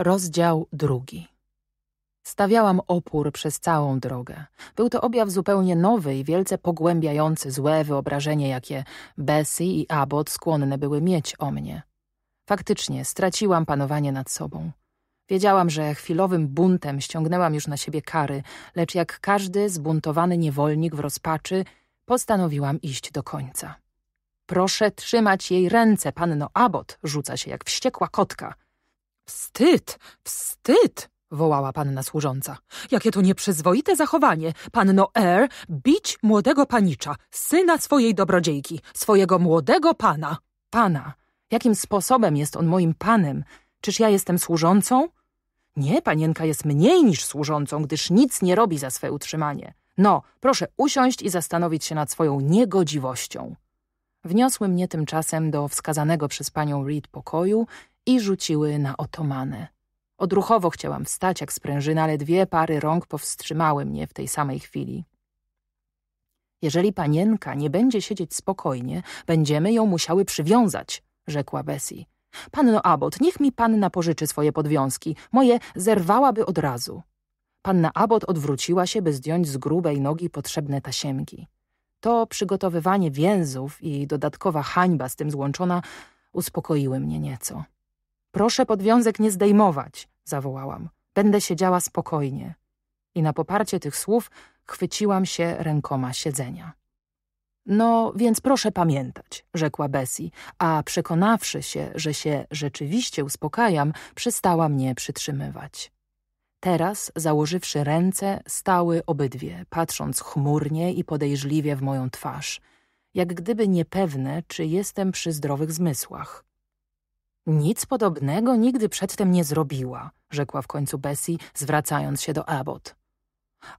Rozdział drugi. Stawiałam opór przez całą drogę. Był to objaw zupełnie nowy i wielce pogłębiający złe wyobrażenie, jakie Bessie i Abbott skłonne były mieć o mnie. Faktycznie straciłam panowanie nad sobą. Wiedziałam, że chwilowym buntem ściągnęłam już na siebie kary, lecz jak każdy zbuntowany niewolnik w rozpaczy, postanowiłam iść do końca. Proszę trzymać jej ręce, panno Abbott, rzuca się jak wściekła kotka – Wstyd, wstyd! wołała panna służąca. Jakie to nieprzyzwoite zachowanie, panno R, er, bić młodego panicza, syna swojej dobrodziejki, swojego młodego pana. Pana, jakim sposobem jest on moim panem? Czyż ja jestem służącą? Nie, panienka jest mniej niż służącą, gdyż nic nie robi za swe utrzymanie. No, proszę usiąść i zastanowić się nad swoją niegodziwością. Wniosły mnie tymczasem do wskazanego przez panią Reed pokoju i rzuciły na otomanę. Odruchowo chciałam wstać jak sprężyna, ale dwie pary rąk powstrzymały mnie w tej samej chwili. Jeżeli panienka nie będzie siedzieć spokojnie, będziemy ją musiały przywiązać, rzekła Bessie. Panno Abbott, niech mi panna pożyczy swoje podwiązki. Moje zerwałaby od razu. Panna Abbott odwróciła się, by zdjąć z grubej nogi potrzebne tasiemki. To przygotowywanie więzów i dodatkowa hańba z tym złączona uspokoiły mnie nieco. Proszę podwiązek nie zdejmować, zawołałam. Będę siedziała spokojnie. I na poparcie tych słów chwyciłam się rękoma siedzenia. No, więc proszę pamiętać, rzekła Bessie, a przekonawszy się, że się rzeczywiście uspokajam, przestała mnie przytrzymywać. Teraz, założywszy ręce, stały obydwie, patrząc chmurnie i podejrzliwie w moją twarz, jak gdyby niepewne, czy jestem przy zdrowych zmysłach. Nic podobnego nigdy przedtem nie zrobiła, rzekła w końcu Bessie, zwracając się do Abbott.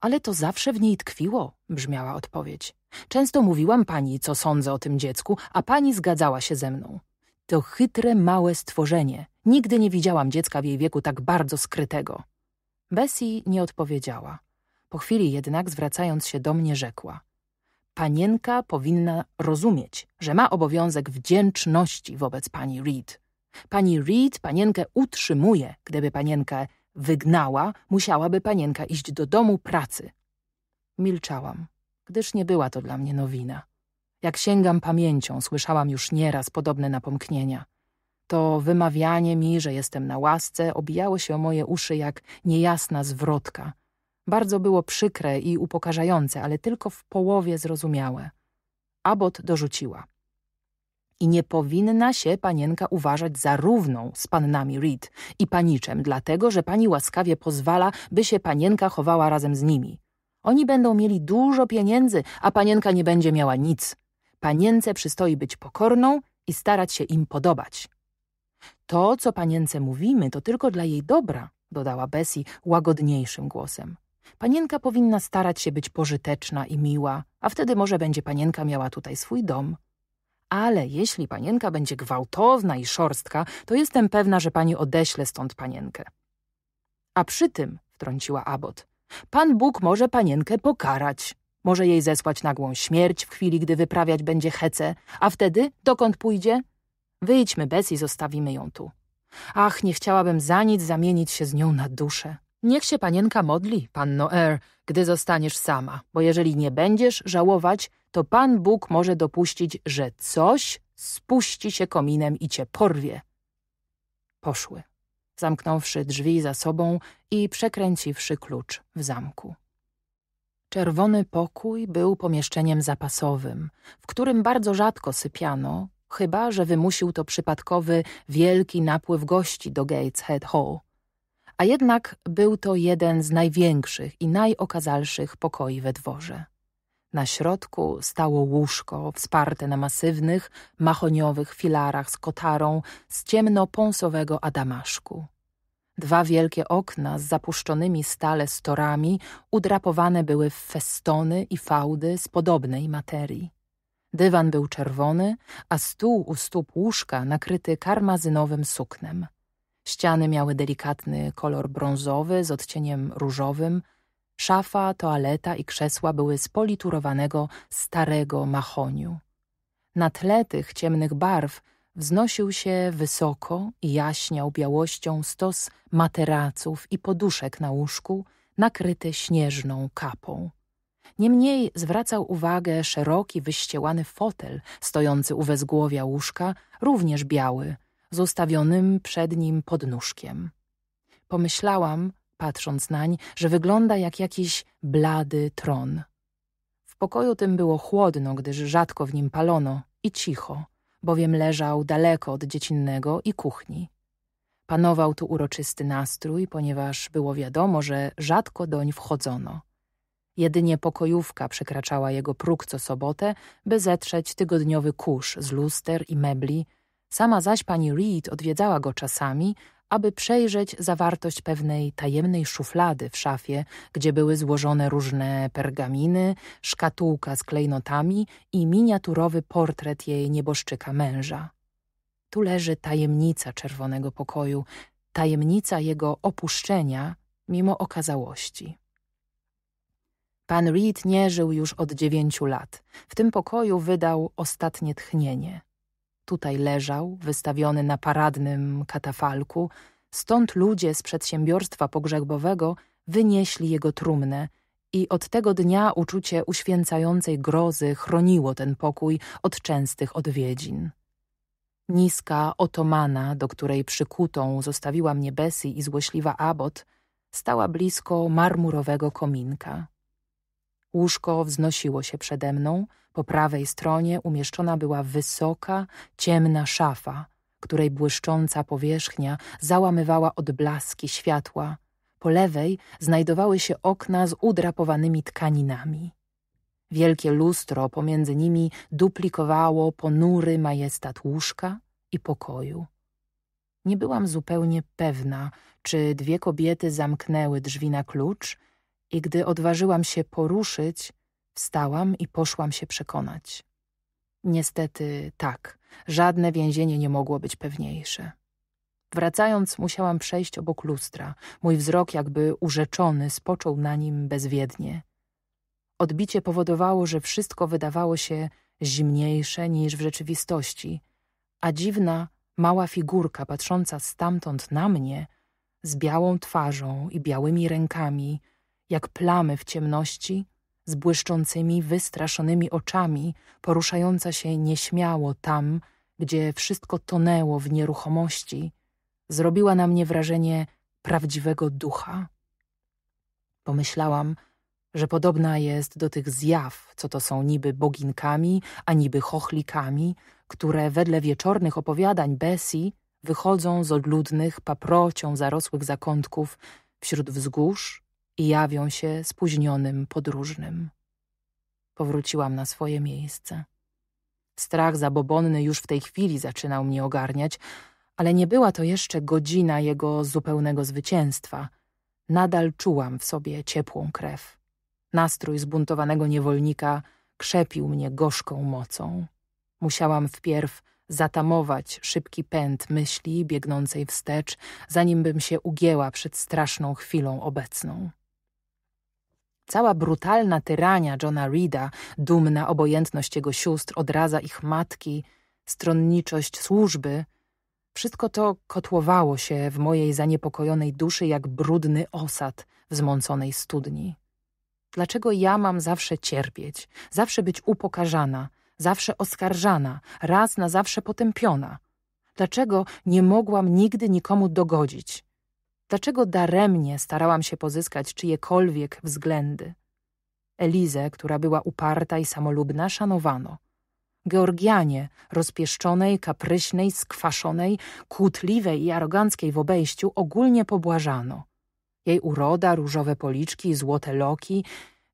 Ale to zawsze w niej tkwiło, brzmiała odpowiedź. Często mówiłam pani, co sądzę o tym dziecku, a pani zgadzała się ze mną. To chytre, małe stworzenie. Nigdy nie widziałam dziecka w jej wieku tak bardzo skrytego. Bessie nie odpowiedziała. Po chwili jednak, zwracając się do mnie, rzekła. Panienka powinna rozumieć, że ma obowiązek wdzięczności wobec pani Reed. Pani Reed panienkę utrzymuje. Gdyby panienkę wygnała, musiałaby panienka iść do domu pracy. Milczałam, gdyż nie była to dla mnie nowina. Jak sięgam pamięcią, słyszałam już nieraz podobne napomknienia. To wymawianie mi, że jestem na łasce, obijało się o moje uszy jak niejasna zwrotka. Bardzo było przykre i upokarzające, ale tylko w połowie zrozumiałe. Abot dorzuciła i nie powinna się panienka uważać za równą z pannami Reed i paniczem, dlatego że pani łaskawie pozwala, by się panienka chowała razem z nimi. Oni będą mieli dużo pieniędzy, a panienka nie będzie miała nic. Panience przystoi być pokorną i starać się im podobać. To, co panience mówimy, to tylko dla jej dobra, dodała Bessie łagodniejszym głosem. Panienka powinna starać się być pożyteczna i miła, a wtedy może będzie panienka miała tutaj swój dom ale jeśli panienka będzie gwałtowna i szorstka, to jestem pewna, że pani odeśle stąd panienkę. A przy tym, wtrąciła Abot, Pan Bóg może panienkę pokarać. Może jej zesłać nagłą śmierć w chwili, gdy wyprawiać będzie hece, a wtedy dokąd pójdzie? Wyjdźmy bez i zostawimy ją tu. Ach, nie chciałabym za nic zamienić się z nią na duszę. Niech się panienka modli, panno Er, gdy zostaniesz sama, bo jeżeli nie będziesz żałować, to Pan Bóg może dopuścić, że coś spuści się kominem i cię porwie. Poszły, zamknąwszy drzwi za sobą i przekręciwszy klucz w zamku. Czerwony pokój był pomieszczeniem zapasowym, w którym bardzo rzadko sypiano, chyba że wymusił to przypadkowy wielki napływ gości do Gateshead Hall. A jednak był to jeden z największych i najokazalszych pokoi we dworze. Na środku stało łóżko, wsparte na masywnych, mahoniowych filarach z kotarą z ciemno-pąsowego adamaszku. Dwa wielkie okna z zapuszczonymi stale storami udrapowane były w festony i fałdy z podobnej materii. Dywan był czerwony, a stół u stóp łóżka nakryty karmazynowym suknem. Ściany miały delikatny kolor brązowy z odcieniem różowym – Szafa, toaleta i krzesła były z politurowanego, starego mahoniu. Na tle tych ciemnych barw wznosił się wysoko i jaśniał białością stos materaców i poduszek na łóżku, nakryty śnieżną kapą. Niemniej zwracał uwagę szeroki, wyściełany fotel stojący u wezgłowia łóżka, również biały, z ustawionym przed nim podnóżkiem. Pomyślałam, patrząc nań, że wygląda jak jakiś blady tron. W pokoju tym było chłodno, gdyż rzadko w nim palono i cicho, bowiem leżał daleko od dziecinnego i kuchni. Panował tu uroczysty nastrój, ponieważ było wiadomo, że rzadko doń wchodzono. Jedynie pokojówka przekraczała jego próg co sobotę, by zetrzeć tygodniowy kurz z luster i mebli. Sama zaś pani Reed odwiedzała go czasami, aby przejrzeć zawartość pewnej tajemnej szuflady w szafie, gdzie były złożone różne pergaminy, szkatułka z klejnotami i miniaturowy portret jej nieboszczyka męża. Tu leży tajemnica czerwonego pokoju, tajemnica jego opuszczenia mimo okazałości. Pan Reed nie żył już od dziewięciu lat. W tym pokoju wydał ostatnie tchnienie – Tutaj leżał, wystawiony na paradnym katafalku, stąd ludzie z przedsiębiorstwa pogrzebowego wynieśli jego trumnę i od tego dnia uczucie uświęcającej grozy chroniło ten pokój od częstych odwiedzin. Niska otomana, do której przykutą zostawiła mnie Bessie i złośliwa abot, stała blisko marmurowego kominka. Łóżko wznosiło się przede mną, po prawej stronie umieszczona była wysoka, ciemna szafa, której błyszcząca powierzchnia załamywała odblaski światła. Po lewej znajdowały się okna z udrapowanymi tkaninami. Wielkie lustro pomiędzy nimi duplikowało ponury majestat łóżka i pokoju. Nie byłam zupełnie pewna, czy dwie kobiety zamknęły drzwi na klucz – i gdy odważyłam się poruszyć, wstałam i poszłam się przekonać. Niestety tak, żadne więzienie nie mogło być pewniejsze. Wracając, musiałam przejść obok lustra. Mój wzrok, jakby urzeczony, spoczął na nim bezwiednie. Odbicie powodowało, że wszystko wydawało się zimniejsze niż w rzeczywistości, a dziwna, mała figurka patrząca stamtąd na mnie, z białą twarzą i białymi rękami, jak plamy w ciemności, z błyszczącymi, wystraszonymi oczami, poruszająca się nieśmiało tam, gdzie wszystko tonęło w nieruchomości, zrobiła na mnie wrażenie prawdziwego ducha. Pomyślałam, że podobna jest do tych zjaw, co to są niby boginkami, a niby chochlikami, które wedle wieczornych opowiadań Bessie wychodzą z odludnych, paprocią zarosłych zakątków wśród wzgórz, i jawią się spóźnionym podróżnym. Powróciłam na swoje miejsce. Strach zabobonny już w tej chwili zaczynał mnie ogarniać, ale nie była to jeszcze godzina jego zupełnego zwycięstwa. Nadal czułam w sobie ciepłą krew. Nastrój zbuntowanego niewolnika krzepił mnie gorzką mocą. Musiałam wpierw zatamować szybki pęd myśli biegnącej wstecz, zanim bym się ugięła przed straszną chwilą obecną. Cała brutalna tyrania Johna Reeda, dumna obojętność jego sióstr, odraza ich matki, stronniczość służby, wszystko to kotłowało się w mojej zaniepokojonej duszy jak brudny osad w zmąconej studni. Dlaczego ja mam zawsze cierpieć, zawsze być upokarzana, zawsze oskarżana, raz na zawsze potępiona? Dlaczego nie mogłam nigdy nikomu dogodzić? Dlaczego daremnie starałam się pozyskać czyjekolwiek względy? Elizę, która była uparta i samolubna, szanowano. Georgianie, rozpieszczonej, kapryśnej, skwaszonej, kłótliwej i aroganckiej w obejściu, ogólnie pobłażano. Jej uroda, różowe policzki, złote loki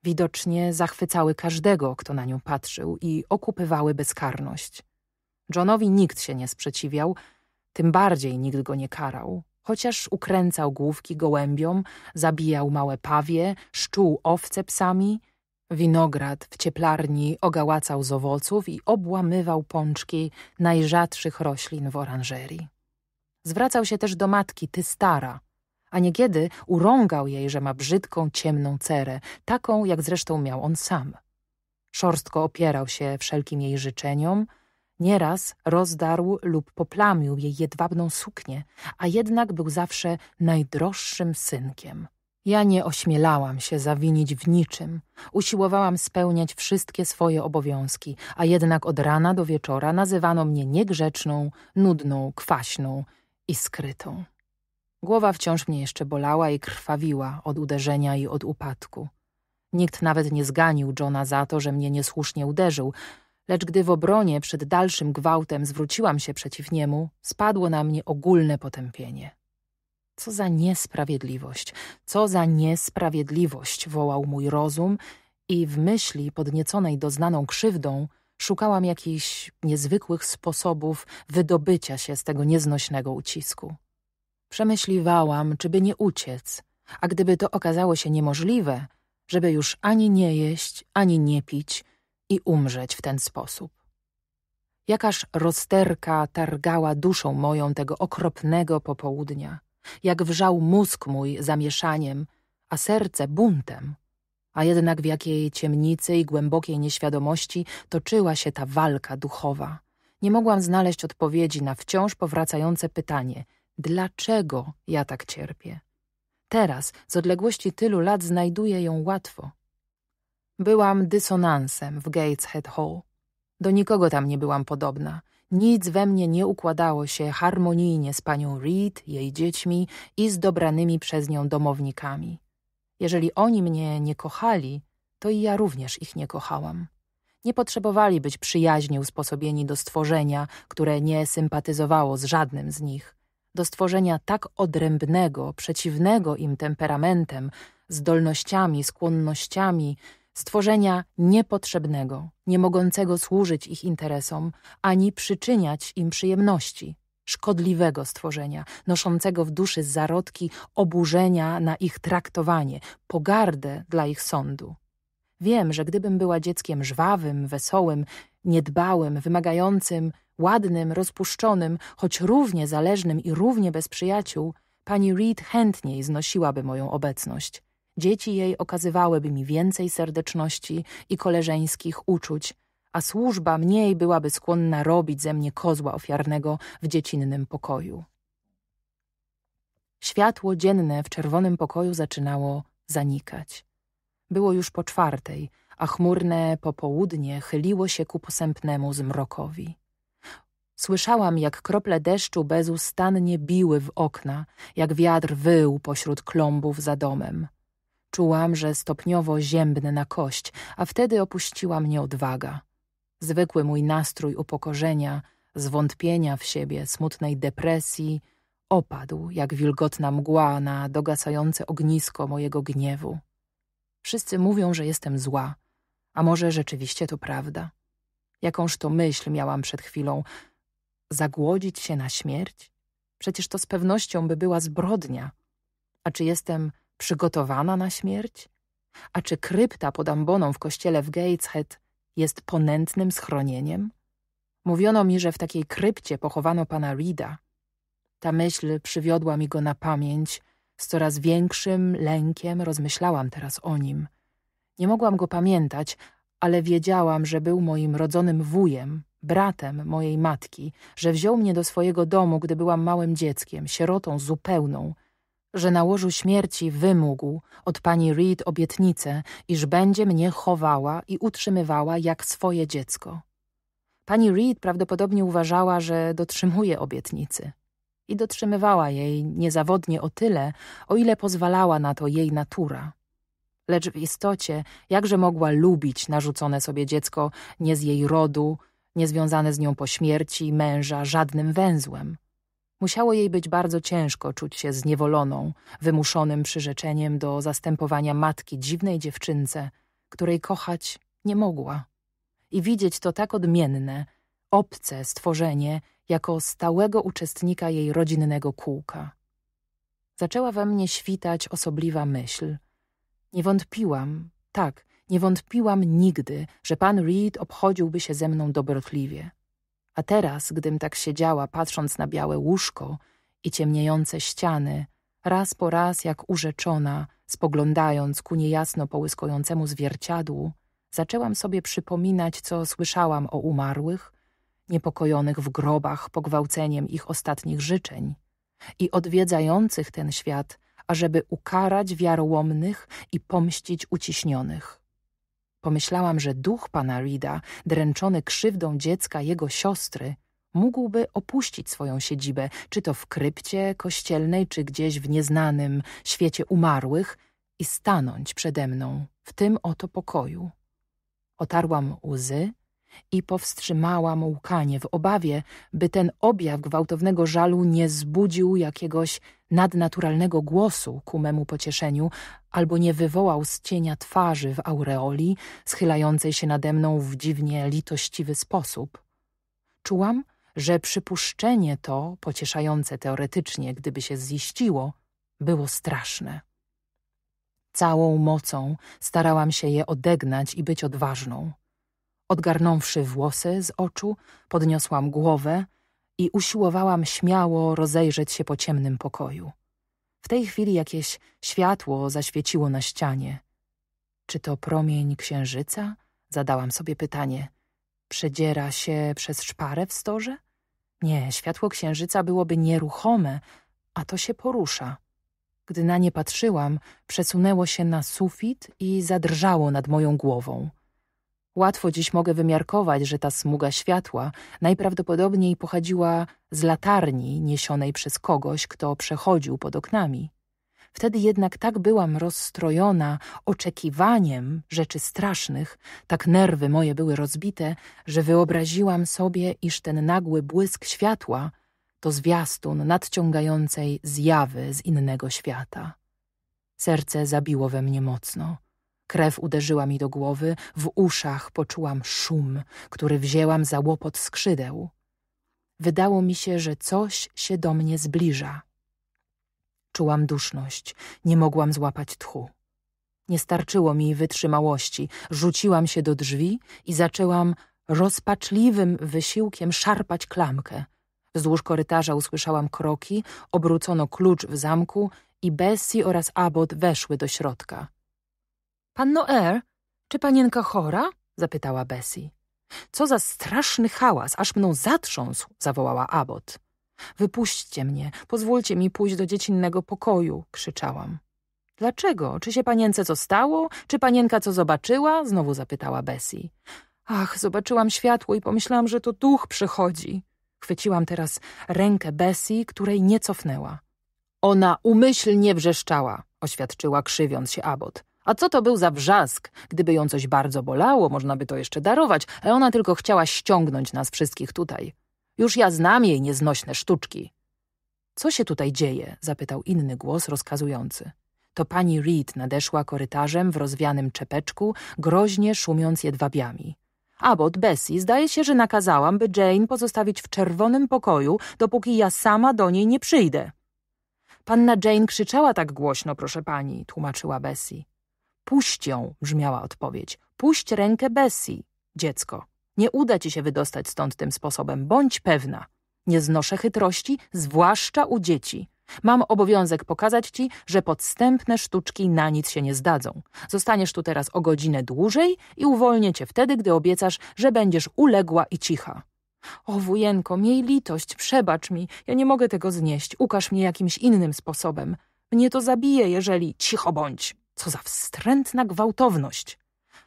widocznie zachwycały każdego, kto na nią patrzył i okupywały bezkarność. Johnowi nikt się nie sprzeciwiał, tym bardziej nikt go nie karał, chociaż ukręcał główki gołębiom, zabijał małe pawie, szczuł owce psami. Winograd w cieplarni ogałacał z owoców i obłamywał pączki najrzadszych roślin w oranżerii. Zwracał się też do matki, ty stara, a niekiedy urągał jej, że ma brzydką, ciemną cerę, taką jak zresztą miał on sam. Szorstko opierał się wszelkim jej życzeniom – Nieraz rozdarł lub poplamił jej jedwabną suknię, a jednak był zawsze najdroższym synkiem. Ja nie ośmielałam się zawinić w niczym. Usiłowałam spełniać wszystkie swoje obowiązki, a jednak od rana do wieczora nazywano mnie niegrzeczną, nudną, kwaśną i skrytą. Głowa wciąż mnie jeszcze bolała i krwawiła od uderzenia i od upadku. Nikt nawet nie zganił Johna za to, że mnie niesłusznie uderzył, lecz gdy w obronie przed dalszym gwałtem zwróciłam się przeciw niemu, spadło na mnie ogólne potępienie. Co za niesprawiedliwość, co za niesprawiedliwość, wołał mój rozum i w myśli podnieconej doznaną krzywdą szukałam jakichś niezwykłych sposobów wydobycia się z tego nieznośnego ucisku. Przemyśliwałam, czy by nie uciec, a gdyby to okazało się niemożliwe, żeby już ani nie jeść, ani nie pić, i umrzeć w ten sposób. Jakaż rozterka targała duszą moją tego okropnego popołudnia, jak wrzał mózg mój zamieszaniem, a serce buntem. A jednak w jakiej ciemnicy i głębokiej nieświadomości toczyła się ta walka duchowa. Nie mogłam znaleźć odpowiedzi na wciąż powracające pytanie: dlaczego ja tak cierpię? Teraz, z odległości tylu lat, znajduję ją łatwo. Byłam dysonansem w Gateshead Hall. Do nikogo tam nie byłam podobna. Nic we mnie nie układało się harmonijnie z panią Reed, jej dziećmi i z dobranymi przez nią domownikami. Jeżeli oni mnie nie kochali, to i ja również ich nie kochałam. Nie potrzebowali być przyjaźnie usposobieni do stworzenia, które nie sympatyzowało z żadnym z nich, do stworzenia tak odrębnego, przeciwnego im temperamentem, zdolnościami, skłonnościami, stworzenia niepotrzebnego, nie mogącego służyć ich interesom, ani przyczyniać im przyjemności, szkodliwego stworzenia, noszącego w duszy zarodki oburzenia na ich traktowanie, pogardę dla ich sądu. Wiem, że gdybym była dzieckiem żwawym, wesołym, niedbałym, wymagającym, ładnym, rozpuszczonym, choć równie zależnym i równie bez przyjaciół, pani Reed chętniej znosiłaby moją obecność – Dzieci jej okazywałyby mi więcej serdeczności i koleżeńskich uczuć, a służba mniej byłaby skłonna robić ze mnie kozła ofiarnego w dziecinnym pokoju. Światło dzienne w czerwonym pokoju zaczynało zanikać. Było już po czwartej, a chmurne popołudnie chyliło się ku posępnemu zmrokowi. Słyszałam, jak krople deszczu bezustannie biły w okna, jak wiatr wył pośród klombów za domem. Czułam, że stopniowo ziębnę na kość, a wtedy opuściła mnie odwaga. Zwykły mój nastrój upokorzenia, zwątpienia w siebie, smutnej depresji opadł jak wilgotna mgła na dogasające ognisko mojego gniewu. Wszyscy mówią, że jestem zła, a może rzeczywiście to prawda. Jakąż to myśl miałam przed chwilą? Zagłodzić się na śmierć? Przecież to z pewnością by była zbrodnia. A czy jestem przygotowana na śmierć? A czy krypta pod amboną w kościele w Gateshead jest ponętnym schronieniem? Mówiono mi, że w takiej krypcie pochowano pana Rida. Ta myśl przywiodła mi go na pamięć. Z coraz większym lękiem rozmyślałam teraz o nim. Nie mogłam go pamiętać, ale wiedziałam, że był moim rodzonym wujem, bratem mojej matki, że wziął mnie do swojego domu, gdy byłam małym dzieckiem, sierotą zupełną, że na łożu śmierci wymógł od pani Reed obietnicę, iż będzie mnie chowała i utrzymywała jak swoje dziecko. Pani Reed prawdopodobnie uważała, że dotrzymuje obietnicy. I dotrzymywała jej niezawodnie o tyle, o ile pozwalała na to jej natura. Lecz w istocie, jakże mogła lubić narzucone sobie dziecko nie z jej rodu, niezwiązane z nią po śmierci męża żadnym węzłem – Musiało jej być bardzo ciężko czuć się zniewoloną, wymuszonym przyrzeczeniem do zastępowania matki dziwnej dziewczynce, której kochać nie mogła. I widzieć to tak odmienne, obce stworzenie jako stałego uczestnika jej rodzinnego kółka. Zaczęła we mnie świtać osobliwa myśl. Nie wątpiłam, tak, nie wątpiłam nigdy, że pan Reed obchodziłby się ze mną dobrotliwie. A teraz, gdym tak siedziała, patrząc na białe łóżko i ciemniejące ściany, raz po raz jak urzeczona, spoglądając ku niejasno połyskującemu zwierciadłu, zaczęłam sobie przypominać, co słyszałam o umarłych, niepokojonych w grobach pogwałceniem ich ostatnich życzeń i odwiedzających ten świat, ażeby ukarać wiarołomnych i pomścić uciśnionych. Pomyślałam, że duch pana Rida, dręczony krzywdą dziecka jego siostry, mógłby opuścić swoją siedzibę, czy to w krypcie kościelnej, czy gdzieś w nieznanym świecie umarłych i stanąć przede mną w tym oto pokoju. Otarłam łzy i powstrzymałam łkanie w obawie, by ten objaw gwałtownego żalu nie zbudził jakiegoś nadnaturalnego głosu ku memu pocieszeniu, albo nie wywołał z cienia twarzy w aureoli, schylającej się nade mną w dziwnie litościwy sposób. Czułam, że przypuszczenie to, pocieszające teoretycznie, gdyby się ziściło, było straszne. Całą mocą starałam się je odegnać i być odważną. Odgarnąwszy włosy z oczu, podniosłam głowę, i usiłowałam śmiało rozejrzeć się po ciemnym pokoju. W tej chwili jakieś światło zaświeciło na ścianie. Czy to promień księżyca? Zadałam sobie pytanie. Przedziera się przez szparę w storze? Nie, światło księżyca byłoby nieruchome, a to się porusza. Gdy na nie patrzyłam, przesunęło się na sufit i zadrżało nad moją głową. Łatwo dziś mogę wymiarkować, że ta smuga światła najprawdopodobniej pochodziła z latarni niesionej przez kogoś, kto przechodził pod oknami. Wtedy jednak tak byłam rozstrojona oczekiwaniem rzeczy strasznych, tak nerwy moje były rozbite, że wyobraziłam sobie, iż ten nagły błysk światła to zwiastun nadciągającej zjawy z innego świata. Serce zabiło we mnie mocno. Krew uderzyła mi do głowy, w uszach poczułam szum, który wzięłam za łopot skrzydeł. Wydało mi się, że coś się do mnie zbliża. Czułam duszność, nie mogłam złapać tchu. Nie starczyło mi wytrzymałości. Rzuciłam się do drzwi i zaczęłam rozpaczliwym wysiłkiem szarpać klamkę. Wzdłuż korytarza usłyszałam kroki, obrócono klucz w zamku i Bessie oraz Abbott weszły do środka. Panno R, czy panienka chora? zapytała Bessie. Co za straszny hałas, aż mną zatrząsł, zawołała Abot. Wypuśćcie mnie, pozwólcie mi pójść do dziecinnego pokoju, krzyczałam. Dlaczego? Czy się panience co stało? Czy panienka co zobaczyła? Znowu zapytała Bessie. Ach, zobaczyłam światło i pomyślałam, że to duch przychodzi. Chwyciłam teraz rękę Bessie, której nie cofnęła. Ona umyślnie wrzeszczała, oświadczyła krzywiąc się Abot. A co to był za wrzask? Gdyby ją coś bardzo bolało, można by to jeszcze darować, ale ona tylko chciała ściągnąć nas wszystkich tutaj. Już ja znam jej nieznośne sztuczki. Co się tutaj dzieje? zapytał inny głos rozkazujący. To pani Reed nadeszła korytarzem w rozwianym czepeczku, groźnie szumiąc jedwabiami. Abbot Bessie, zdaje się, że nakazałam, by Jane pozostawić w czerwonym pokoju, dopóki ja sama do niej nie przyjdę. Panna Jane krzyczała tak głośno, proszę pani, tłumaczyła Bessie. Puść ją, brzmiała odpowiedź. Puść rękę Bessie, dziecko. Nie uda ci się wydostać stąd tym sposobem, bądź pewna. Nie znoszę chytrości, zwłaszcza u dzieci. Mam obowiązek pokazać ci, że podstępne sztuczki na nic się nie zdadzą. Zostaniesz tu teraz o godzinę dłużej i uwolnię cię wtedy, gdy obiecasz, że będziesz uległa i cicha. O, wujenko, miej litość, przebacz mi, ja nie mogę tego znieść, ukaż mnie jakimś innym sposobem. Mnie to zabije, jeżeli cicho bądź. Co za wstrętna gwałtowność!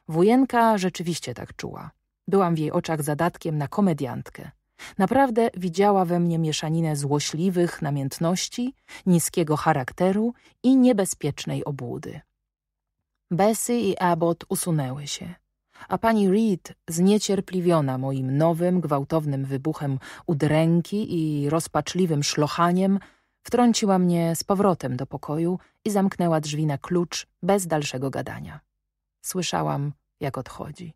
Wujenka rzeczywiście tak czuła. Byłam w jej oczach zadatkiem na komediantkę. Naprawdę widziała we mnie mieszaninę złośliwych namiętności, niskiego charakteru i niebezpiecznej obłudy. Besy i Abbott usunęły się, a pani Reed, zniecierpliwiona moim nowym, gwałtownym wybuchem udręki i rozpaczliwym szlochaniem, Wtrąciła mnie z powrotem do pokoju i zamknęła drzwi na klucz bez dalszego gadania. Słyszałam, jak odchodzi.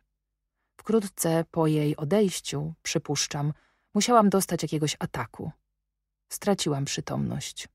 Wkrótce po jej odejściu, przypuszczam, musiałam dostać jakiegoś ataku. Straciłam przytomność.